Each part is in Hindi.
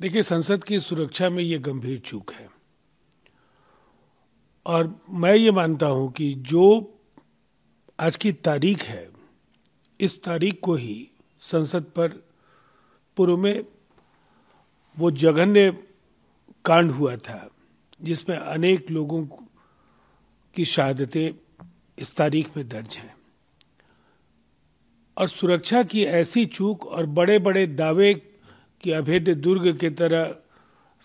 देखिए संसद की सुरक्षा में ये गंभीर चूक है और मैं ये मानता हूं कि जो आज की तारीख है इस तारीख को ही संसद पर पूर्व में वो जघन्य कांड हुआ था जिसमें अनेक लोगों की शहादतें इस तारीख में दर्ज हैं और सुरक्षा की ऐसी चूक और बड़े बड़े दावे कि अभेद्य दुर्ग के तरह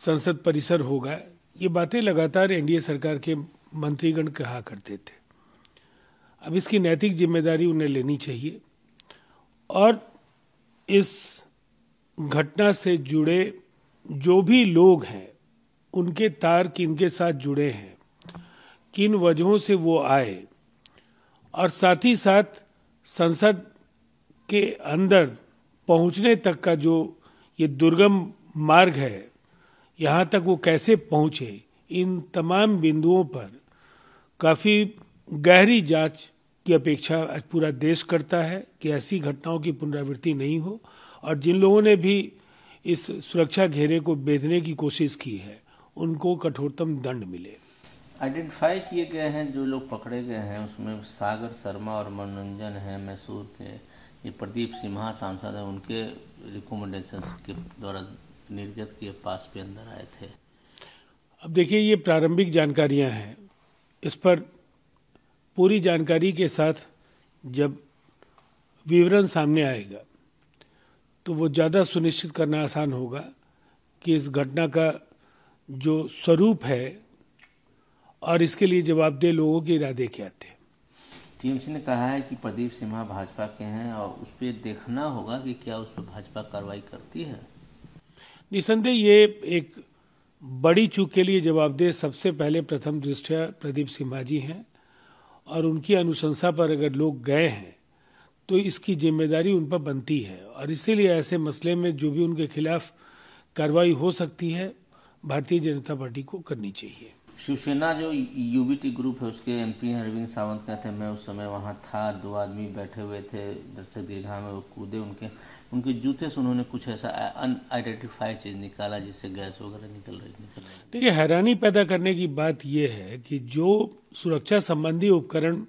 संसद परिसर होगा ये बातें लगातार एनडीए सरकार के मंत्रीगण कहा करते थे अब इसकी नैतिक जिम्मेदारी उन्हें लेनी चाहिए और इस घटना से जुड़े जो भी लोग हैं उनके तार किन के साथ जुड़े हैं किन वजहों से वो आए और साथ ही साथ संसद के अंदर पहुंचने तक का जो ये दुर्गम मार्ग है यहाँ तक वो कैसे पहुँचे इन तमाम बिंदुओं पर काफ़ी गहरी जांच की अपेक्षा पूरा देश करता है कि ऐसी घटनाओं की पुनरावृत्ति नहीं हो और जिन लोगों ने भी इस सुरक्षा घेरे को बेचने की कोशिश की है उनको कठोरतम दंड मिले आइडेंटिफाई किए गए हैं जो लोग पकड़े गए हैं उसमें सागर शर्मा और मनोरंजन हैं मैसूर के ये प्रदीप सिम्हा सांसद हैं उनके रिकमेंडेशन के द्वारा निर्गत के पास पे अंदर आए थे अब देखिए ये प्रारंभिक जानकारियां हैं इस पर पूरी जानकारी के साथ जब विवरण सामने आएगा तो वो ज़्यादा सुनिश्चित करना आसान होगा कि इस घटना का जो स्वरूप है और इसके लिए जवाबदेह लोगों के इरादे क्या थे टीएमसी ने कहा है कि प्रदीप सिन्हा भाजपा के हैं और उस पर देखना होगा कि क्या उस पर भाजपा कार्रवाई करती है निसंदेह ये एक बड़ी चूक के लिए जवाबदेह सबसे पहले प्रथम दृष्टया प्रदीप सिन्हा जी हैं और उनकी अनुशंसा पर अगर लोग गए हैं तो इसकी जिम्मेदारी उन पर बनती है और इसीलिए ऐसे मसले में जो भी उनके खिलाफ कार्रवाई हो सकती है भारतीय जनता पार्टी को करनी चाहिए शिवसेना जो यूबीटी ग्रुप है उसके एमपी पी अरविंद सावंत कहते हैं मैं उस समय वहाँ था दो आदमी बैठे हुए थे दर्शक दीर्घा में वो कूदे उनके उनके जूते से उन्होंने कुछ ऐसा अनआइडेंटिफाई चीज निकाला जिससे गैस वगैरह निकल रही निकल रही देखिए हैरानी पैदा करने की बात यह है कि जो सुरक्षा संबंधी उपकरण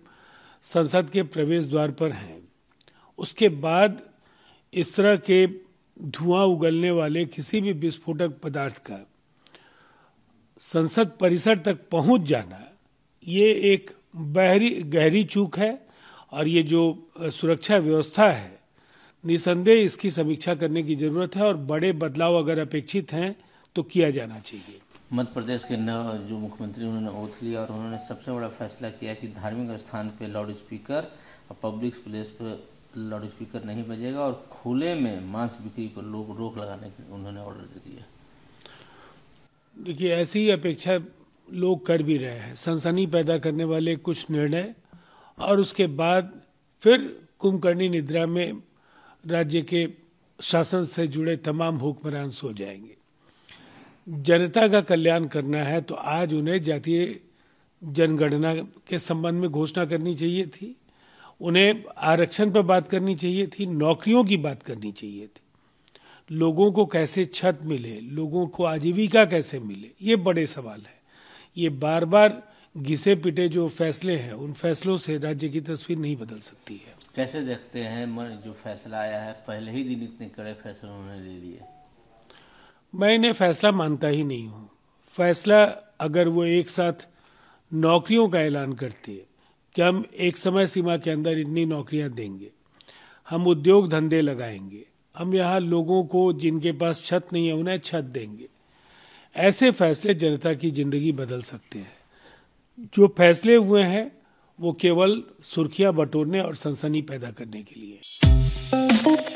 संसद के प्रवेश द्वार पर हैं उसके बाद इस तरह के धुआं उगलने वाले किसी भी विस्फोटक पदार्थ का संसद परिसर तक पहुंच जाना ये एक बहरी गहरी चूक है और ये जो सुरक्षा व्यवस्था है निसंदेह इसकी समीक्षा करने की जरूरत है और बड़े बदलाव अगर अपेक्षित हैं तो किया जाना चाहिए मध्य प्रदेश के नव जो मुख्यमंत्री उन्होंने ओथ लिया और उन्होंने सबसे बड़ा फैसला किया कि धार्मिक स्थान पे लाउड स्पीकर और पब्लिक प्लेस पे लाउड स्पीकर नहीं बजेगा और खुले में मांस बिक्री पर लोग रोक लगाने के उन्होंने ऑर्डर दे दिया देखिए ऐसी ही अपेक्षा लोग कर भी रहे हैं सनसनी पैदा करने वाले कुछ निर्णय और उसके बाद फिर कुंभकर्णी निद्रा में राज्य के शासन से जुड़े तमाम हुक्मरान सो जाएंगे जनता का कल्याण करना है तो आज उन्हें जातीय जनगणना के संबंध में घोषणा करनी चाहिए थी उन्हें आरक्षण पर बात करनी चाहिए थी नौकरियों की बात करनी चाहिए थी लोगों को कैसे छत मिले लोगों को आजीविका कैसे मिले ये बड़े सवाल हैं ये बार बार घिसे पिटे जो फैसले हैं उन फैसलों से राज्य की तस्वीर नहीं बदल सकती है कैसे देखते हैं जो फैसला आया है पहले ही दिन इतने कड़े फैसले उन्होंने ले लिए मैं इन्हें फैसला मानता ही नहीं हूँ फैसला अगर वो एक साथ नौकरियों का ऐलान करती है कि हम एक समय सीमा के अंदर इतनी नौकरियां देंगे हम उद्योग धंधे लगाएंगे हम यहाँ लोगों को जिनके पास छत नहीं है उन्हें छत देंगे ऐसे फैसले जनता की जिंदगी बदल सकते हैं जो फैसले हुए हैं वो केवल सुर्खियां बटोरने और सनसनी पैदा करने के लिए